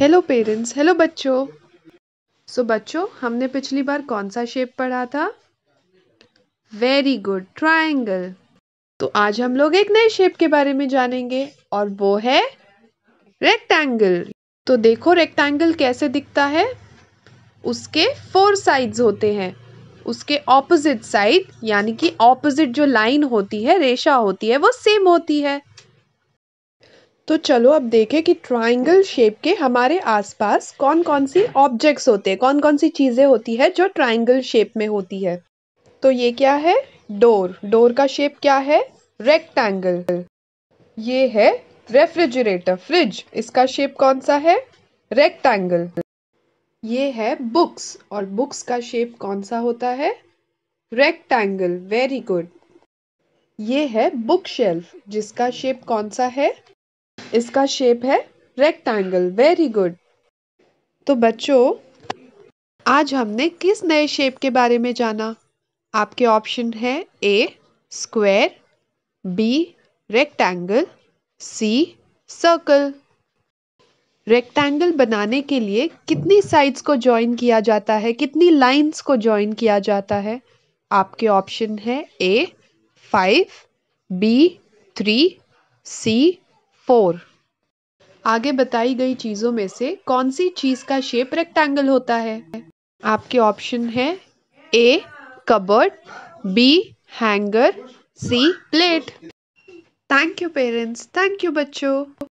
hello parents hello बच्चों सो बच्चों हमने पिछली बार कौन सा शेप पढ़ा था वेरी गुड ट्राइंगल तो आज हम लोग एक नए शेप के बारे में जानेंगे और वो है रेक्टेंगल तो देखो रेक्टेंगल कैसे दिखता है उसके फोर साइड्स होते हैं उसके ऑपोजिट साइड यानी कि ऑपोजिट जो लाइन होती है रेशा होती है वो सेम होती है तो चलो अब देखें कि ट्राइंगल शेप के हमारे आसपास कौन कौन सी ऑब्जेक्ट्स होते हैं कौन कौन सी चीज़ें होती है जो ट्राइंगल शेप में होती है तो ये क्या है डोर डोर का शेप क्या है रेक्टेंगल ये है रेफ्रिजरेटर फ्रिज इसका शेप कौन सा है रेक्टेंगल ये है बुक्स और बुक्स का शेप कौन सा होता है रेक्टेंगल वेरी गुड ये है बुक शेल्फ जिसका शेप कौन सा है इसका शेप है रेक्टेंगल वेरी गुड तो बच्चों आज हमने किस नए शेप के बारे में जाना आपके ऑप्शन है A square B rectangle C circle rectangle बनाने के लिए कितनी साइड्स को जॉइन किया जाता है कितनी लाइंस को जॉइन किया जाता है आपके ऑप्शन है A five B three C four आगे बताई गई चीज़ों में से कौन सी चीज़ का शेप रेक्टेंगल होता है आपके ऑप्शन है A cupboard B hanger C plate thank you parents thank you बच्चों